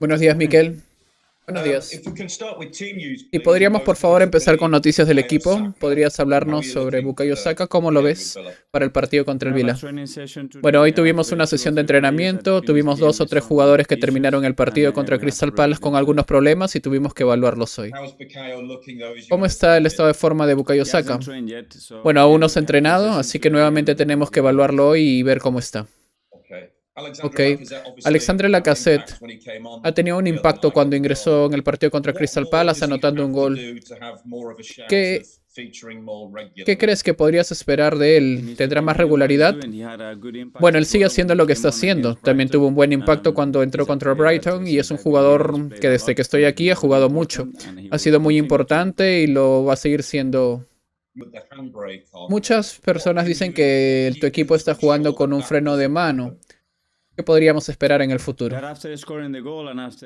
Buenos días, Miquel. Em, Buenos días. Y podríamos, por favor, empezar con noticias del equipo. ¿Podrías hablarnos sobre Bukayo Saka? ¿Cómo lo ves para el partido contra el Vila? Bueno, hoy tuvimos una sesión de entrenamiento. Tuvimos dos o tres jugadores que terminaron el partido contra Crystal Palace con algunos problemas y tuvimos que evaluarlos hoy. ¿Cómo está el estado de forma de Bukayo Saka? Bueno, aún no se ha entrenado, así que nuevamente tenemos que evaluarlo hoy y ver cómo está. Ok, Alexandre Lacassette ha tenido un impacto cuando ingresó en el partido contra Crystal Palace anotando un gol. ¿Qué, ¿Qué crees que podrías esperar de él? Este ¿Tendrá más regularidad? Bueno, él sigue haciendo lo que está haciendo. También tuvo un buen impacto cuando entró contra Brighton y es un jugador que desde que estoy aquí ha jugado mucho. Ha sido muy importante y lo va a seguir siendo. Muchas personas dicen que tu equipo está jugando con un freno de mano. ¿Qué podríamos esperar en el futuro.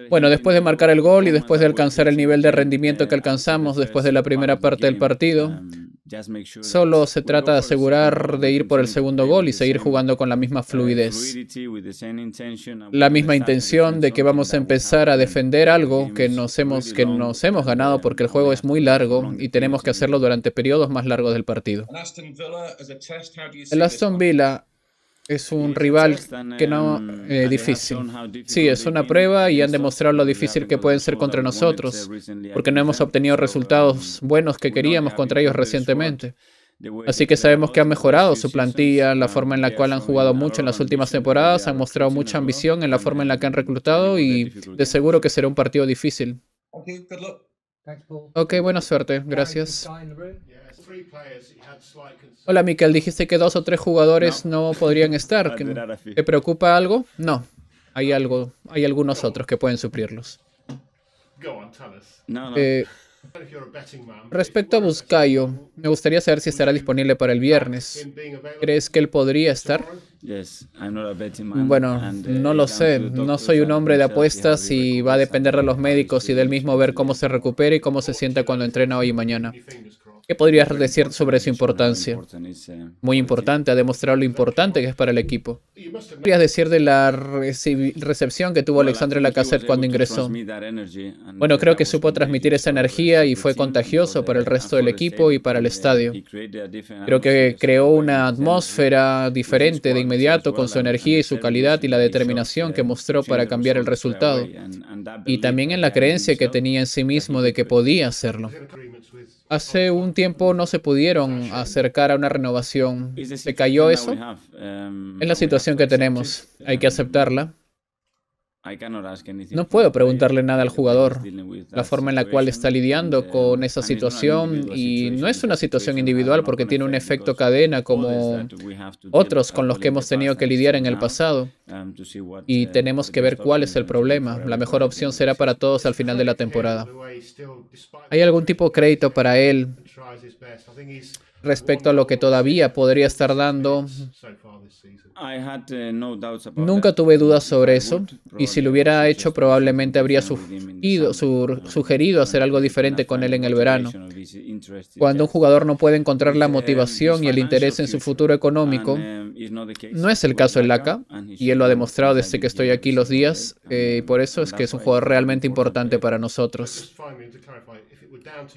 Bueno, después de marcar el gol y después de alcanzar el nivel de rendimiento que alcanzamos después de la primera parte del partido, um, solo se trata de asegurar de ir por el segundo gol y seguir jugando con la misma uh, fluidez, la misma intención de que vamos a empezar a defender algo que nos hemos, que nos hemos ganado uh, porque el juego es muy largo y tenemos que hacerlo durante periodos más largos del partido. El Aston Villa es un rival que no eh, es difícil. Sí, es una prueba y han demostrado lo difícil que pueden ser contra nosotros, porque no hemos obtenido resultados um, buenos que queríamos contra ellos recientemente. Así que sabemos que han mejorado su plantilla, la uh, forma en la cual han jugado mucho en las últimas temporadas, han mostrado mucha ambición en la forma en la que han reclutado y de seguro que será un partido difícil. Ok, buena suerte. Gracias. Hola Miquel, dijiste que dos o tres jugadores no, podrían estar. ¿Te preocupa algo? No, hay algo, hay algunos otros que pueden suplirlos. Eh, respecto a Buscayo, me gustaría saber si estará disponible para el viernes. ¿Crees que él podría estar? Bueno, no eh, lo sé. No soy un hombre de apuestas y va a depender de los médicos y del mismo ver cómo se recupera y cómo se sienta cuando entrena hoy y mañana. ¿Qué podrías decir sobre su importancia? Muy importante, ha demostrado lo importante que es para el equipo. ¿Qué podrías decir de la recepción que tuvo Alexandre Lacazette cuando ingresó? Bueno, creo que supo transmitir esa energía y fue contagioso para el resto del equipo y para el estadio. Creo que creó una atmósfera diferente de inmediato con su energía y su calidad y la determinación que mostró para cambiar el resultado. Y también en la creencia que tenía en sí mismo de que podía hacerlo. Hace un tiempo no se pudieron acercar a una renovación. ¿Se cayó eso? Um, es la situación que tenemos. Hay que um, aceptarla. No puedo preguntarle nada al jugador, la forma en la cual está lidiando con eh, esa situación y no es una situación individual porque tiene un efecto cadena como otros con los que hemos tenido que lidiar en el pasado um, y uh, tenemos que ver cuál es el problema. La mejor opción será para todos al final de la temporada. ¿Hay algún tipo de crédito para él respecto a lo que todavía podría estar dando Uh, Nunca tuve dudas sobre eso y si lo hubiera hecho probablemente habría sugerido, hacer algo diferente con él en el verano. Cuando un jugador no puede encontrar la um, motivación y el interés en su futuro económico, um, no es el caso de Laca y él lo ha demostrado desde que estoy aquí los días y eh, um, por eso es que es un jugador realmente importante para nosotros.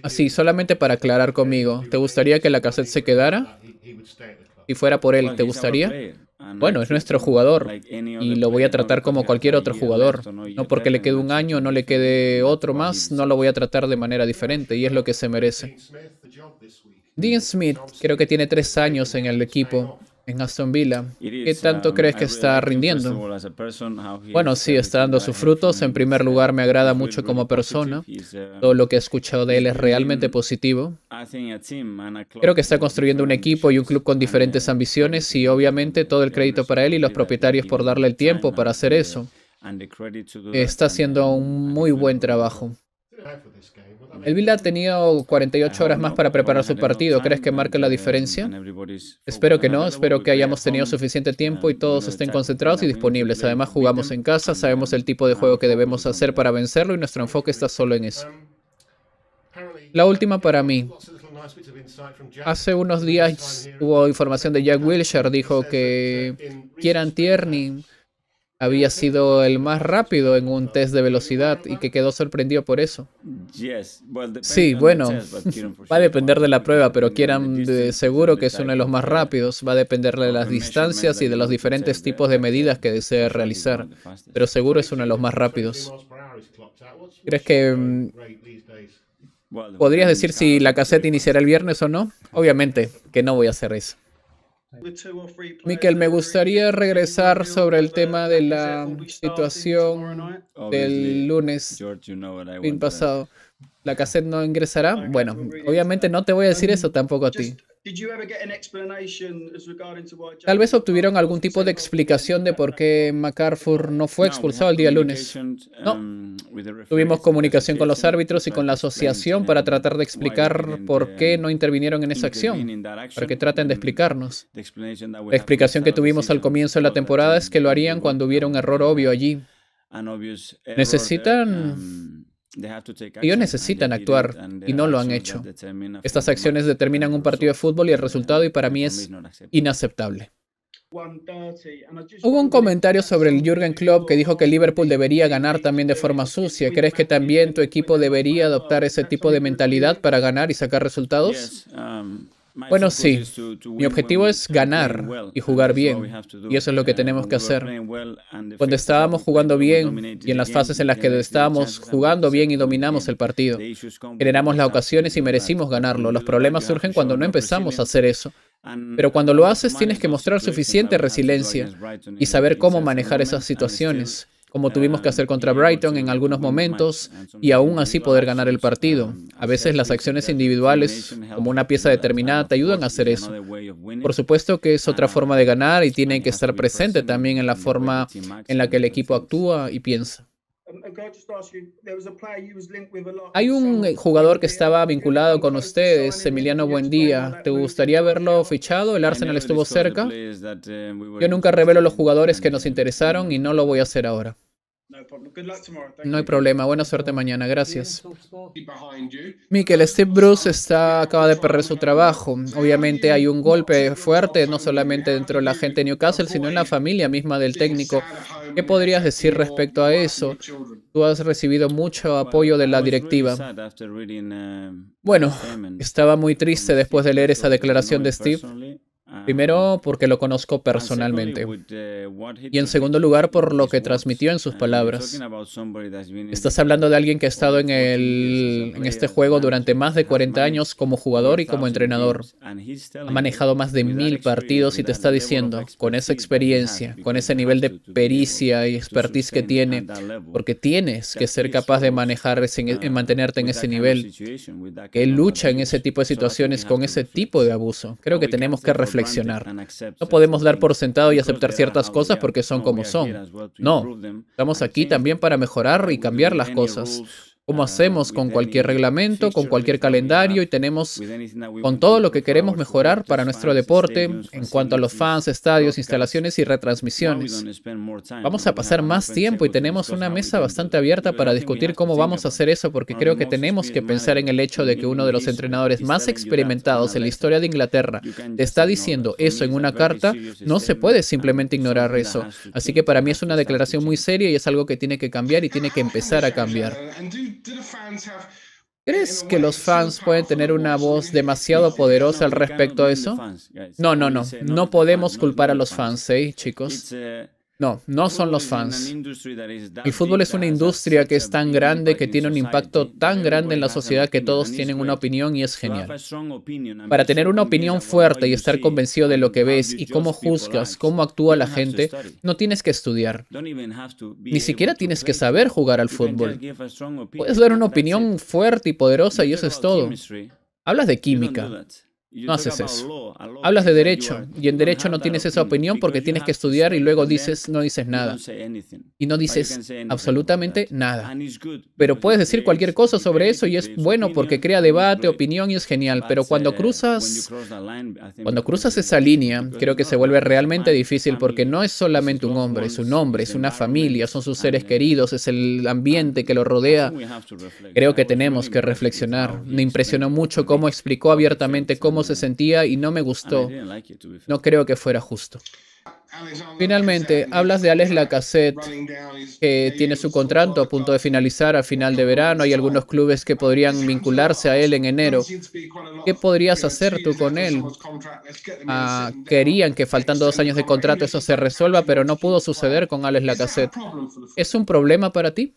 Así, solamente para aclarar conmigo, ¿te gustaría que la cassette se quedara? Y fuera por él, ¿te gustaría? Ah, bueno, es nuestro jugador y lo voy a tratar como cualquier otro jugador. No porque le quede un año, no le quede otro más, no lo voy a tratar de manera diferente y es lo que se merece. Dean Smith creo que tiene tres años en el equipo en Aston Villa. ¿Qué tanto um, crees que está rindiendo? Uh, bueno, sí, está dando sus frutos. En primer uh, lugar, me agrada mucho como persona. Uh, todo lo que he escuchado de él es realmente positivo. Creo que está construyendo un equipo y un club con diferentes ambiciones y obviamente todo el crédito para él y los propietarios por darle el tiempo para hacer eso. Está haciendo um, un muy buen trabajo. El Villa ha tenido 48 horas más para preparar su partido. ¿Crees que marca la diferencia? Espero que no. Espero que hayamos tenido suficiente tiempo y todos estén concentrados y disponibles. Además, jugamos en casa, sabemos el tipo de juego que debemos hacer para vencerlo y nuestro enfoque está solo en eso. La última para mí. Hace unos días hubo información de Jack Wilshere, dijo que quieran Tierney había sido el más rápido en un test de velocidad y que quedó sorprendido por eso. Sí, bueno, va a depender de la prueba, pero quieran de seguro que es uno de los más rápidos. Va a depender de las distancias y de los diferentes tipos de medidas que desee realizar, pero seguro es uno de los más rápidos. ¿Crees que mm, podrías decir si la caseta iniciará el viernes o no? Obviamente que no voy a hacer eso. Miquel, me gustaría regresar sobre el tema de la situación del lunes pasado. ¿La cassette no ingresará? Bueno, obviamente no te voy a decir eso tampoco a ti. Tal vez obtuvieron algún tipo de explicación de por qué MacArthur no fue expulsado el día lunes. No. Um, tuvimos comunicación con los árbitros y con la asociación para tratar de explicar por um, qué no intervinieron en esa acción, para que traten de um, explicarnos. La explicación que tuvimos al comienzo de la temporada es que lo harían cuando hubiera un error obvio allí. Necesitan ellos necesitan actuar y no lo han hecho. Estas acciones determinan un partido de fútbol y el resultado y para mí es inaceptable. Hubo un comentario sobre el Jürgen Klopp que dijo que Liverpool debería ganar también de forma sucia. ¿Crees que también tu equipo debería adoptar ese tipo de mentalidad para ganar y sacar resultados? Um, bueno, sí, mi objetivo es ganar y jugar bien, y eso es lo que tenemos que hacer. Cuando estábamos jugando bien y en las fases en las que estábamos jugando bien y dominamos el partido, generamos las ocasiones y merecimos ganarlo. Los problemas surgen cuando no empezamos a hacer eso. Pero cuando lo haces tienes que mostrar suficiente resiliencia y saber cómo manejar esas situaciones como tuvimos que hacer contra Brighton en algunos momentos, y aún así poder ganar el partido. A veces las acciones individuales, como una pieza determinada, te ayudan a hacer eso. Por supuesto que es otra forma de ganar y tiene que estar presente también en la forma en la que el equipo actúa y piensa. Um, Hay un eh, jugador que estaba vinculado con ustedes, Emiliano Buendía. ¿Te gustaría verlo fichado? ¿El Arsenal estuvo cerca? Um, Yo nunca revelo los jugadores que nos interesaron y no lo voy a hacer ahora. No hay problema. Buena suerte mañana. Gracias. Mikel, Steve Bruce está, acaba de perder su trabajo. Obviamente hay un golpe fuerte, no solamente dentro de la gente de Newcastle, sino en la familia misma del técnico. ¿Qué podrías decir respecto a eso? Tú has recibido mucho apoyo de la directiva. Bueno, estaba muy triste después de leer esa declaración de Steve. Ah, Primero, porque lo conozco ah, personalmente. Eh, y en segundo lugar, por lo que transmitió en sus palabras. Estás hablando de alguien que ha estado en, el, en este juego durante más de 40 años como jugador y como entrenador. Ha manejado más de mil partidos y te está diciendo, con esa experiencia, con ese nivel de pericia y expertise que tiene, porque tienes que ser capaz de manejar, uh, en mantenerte en ese nivel, que lucha en ese tipo de situaciones con ese tipo de abuso. Creo que tenemos que reflexionar no podemos dar por sentado y aceptar ciertas cosas porque son como son. No, estamos aquí también para mejorar y cambiar las cosas cómo ah, hacemos con cualquier reglamento, con cualquier calendario y tenemos con todo lo que queremos mejorar para nuestro deporte en cuanto a los fans, estadios, instalaciones y retransmisiones. Vamos a pasar más tiempo y tenemos una mesa bastante abierta para discutir cómo vamos a hacer eso porque creo que tenemos que pensar en el hecho de que uno de los entrenadores más experimentados en la historia de Inglaterra te está diciendo eso en una carta, no se puede simplemente ignorar eso. Así que para mí es una declaración muy seria y es algo que tiene que cambiar y tiene que empezar a cambiar. ¿Crees que los fans pueden tener una voz demasiado poderosa al respecto a eso? No, no, no. No podemos culpar a los fans, ¿eh, chicos? No, no son los fans. El fútbol es una industria que es tan grande, que tiene un impacto tan grande en la sociedad que todos tienen una opinión y es genial. Para tener una opinión fuerte y estar convencido de lo que ves y cómo juzgas, cómo actúa la gente, no tienes que estudiar. Ni siquiera tienes que saber jugar al fútbol. Puedes dar una opinión fuerte y poderosa y eso es todo. Hablas de química. No haces eso. Hablas de derecho y en derecho no tienes esa opinión porque tienes que estudiar y luego dices, no dices nada. Y no dices absolutamente nada. Pero puedes decir cualquier cosa sobre eso y es bueno porque crea debate, opinión y es genial. Pero cuando cruzas, cuando cruzas esa línea, creo que se vuelve realmente difícil porque no es solamente un hombre, es un hombre, es una familia, son sus seres queridos, es el ambiente que lo rodea. Creo que tenemos que reflexionar. Me impresionó mucho cómo explicó abiertamente cómo se sentía y no me gustó. No creo que fuera justo. Finalmente, hablas de Alex Lacassette, que tiene su contrato a punto de finalizar a final de verano. Hay algunos clubes que podrían vincularse a él en enero. ¿Qué podrías hacer tú con él? Ah, querían que faltando dos años de contrato eso se resuelva, pero no pudo suceder con Alex Lacassette. ¿Es un problema para ti?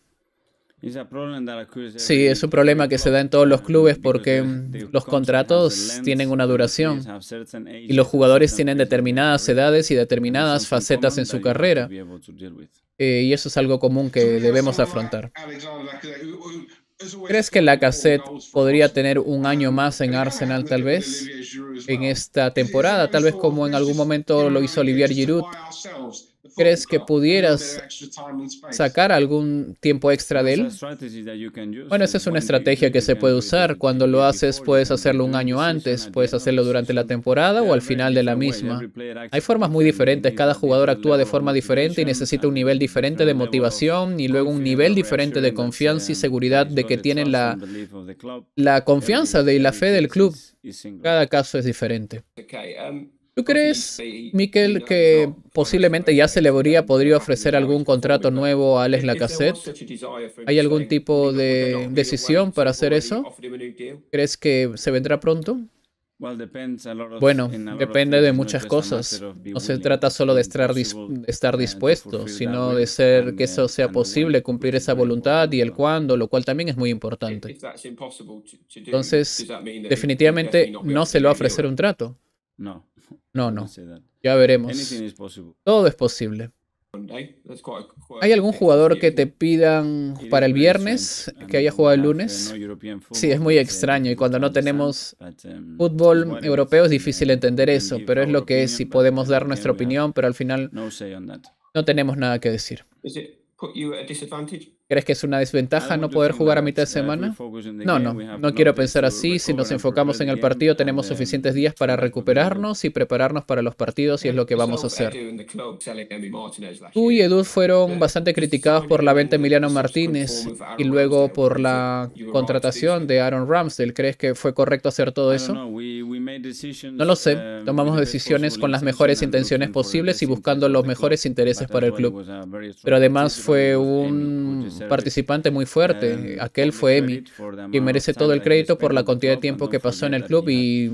Sí, es un problema que se da en todos los clubes porque mm, los contratos tienen una duración y los jugadores tienen determinadas edades y determinadas facetas en su carrera. Eh, y eso es algo común que debemos afrontar. Uh, uh, ¿Crees que Lacazette podría tener un año más en Arsenal tal vez? En esta temporada, tal vez como en algún momento lo hizo Olivier Giroud crees que pudieras sacar algún tiempo extra de él? Bueno, esa es una estrategia que se puede usar. Cuando lo haces, puedes hacerlo un año antes, puedes hacerlo durante la temporada o al final de la misma. Hay formas muy diferentes. Cada jugador actúa de forma diferente y necesita un nivel diferente de motivación y luego un nivel diferente de confianza y seguridad de que tienen la, la confianza y la fe del club. Cada caso es diferente. Um, ¿Tú crees, Miquel, que posiblemente ya se le podría ofrecer algún contrato nuevo a Alex Lacassette? ¿Hay algún tipo de decisión para hacer eso? ¿Crees que se vendrá pronto? Bueno, depende de muchas cosas. No se trata solo de estar, dispuesto, sino de ser que eso sea posible, cumplir esa voluntad y el cuándo, lo cual también es muy importante. Entonces, definitivamente no se le va a ofrecer un trato. No. No, no. Ya veremos. Todo es posible. ¿Hay algún jugador que te pidan para el viernes que haya jugado el lunes? Sí, es muy uh, extraño y cuando no tenemos um, fútbol europeo es difícil entender eso, pero es lo que es y podemos dar nuestra opinión, pero al final no tenemos nada que decir. ¿Crees que es una desventaja no poder jugar a mitad de semana? No, no, no quiero pensar así. Si nos enfocamos en el partido, tenemos suficientes días para recuperarnos y prepararnos para los partidos y es lo que vamos a hacer. Tú y Edu fueron bastante criticados por la venta de Emiliano Martínez y luego por la contratación de Aaron Ramsdale. ¿Crees que fue correcto hacer todo eso? No lo sé. Tomamos decisiones con las mejores intenciones posibles y buscando los mejores intereses para el club. Pero además fue un participante muy fuerte. Eh, Aquel fue Emi y merece todo el crédito por la cantidad de tiempo que pasó en el club y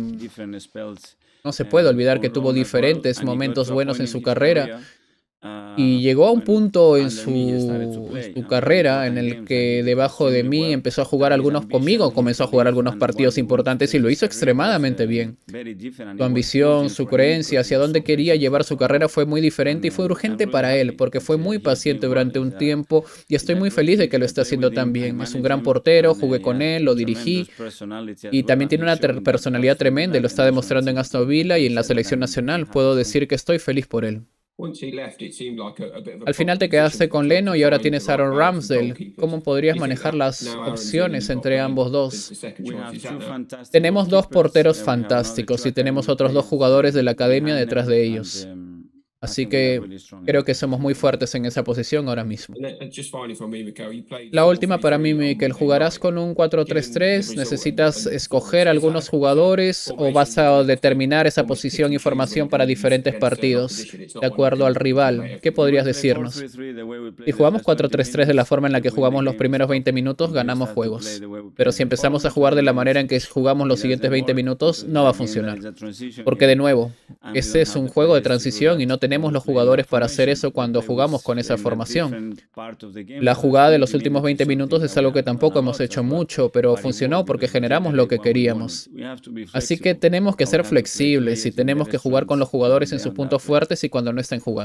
no se puede olvidar eh, que tuvo diferentes momentos buenos en su carrera Ah, y llegó a un punto en su, carrera en el que debajo de mí empezó a jugar algunos conmigo, comenzó a jugar algunos partidos importantes y lo hizo extremadamente bien. Su ambición, su creencia hacia dónde quería llevar su carrera fue muy diferente y fue urgente para él porque fue muy paciente durante un tiempo y estoy muy feliz de que lo esté haciendo tan bien. Es un gran portero, jugué con él, lo dirigí y también tiene una personalidad tremenda lo está demostrando en Aston y en la selección nacional. Puedo decir que estoy feliz por él. Al final te quedaste con Leno y ahora tienes a Aaron Ramsdale. ¿Cómo podrías manejar las opciones entre ambos dos? Tenemos dos eh, porteros fantásticos y tenemos otros dos jugadores de la academia detrás de ellos. Así que creo que somos muy fuertes en esa posición ahora mismo. La última para mí, Mikel, ¿jugarás con un 4-3-3? ¿Necesitas escoger algunos jugadores o vas a determinar esa posición y formación para diferentes partidos de acuerdo al rival? ¿Qué podrías decirnos? Si jugamos 4-3-3 de la forma en la que jugamos los primeros 20 minutos, ganamos juegos. Pero si empezamos a jugar de la manera en que jugamos los siguientes 20 minutos, no va a funcionar. Porque de nuevo, ese es un juego de transición y no tenemos los jugadores para hacer eso cuando jugamos con esa formación. La jugada de los últimos 20 minutos es algo que tampoco hemos hecho mucho, pero funcionó porque generamos lo que queríamos. Así que tenemos que ser flexibles y tenemos que jugar con los jugadores en sus puntos fuertes y cuando no estén jugando.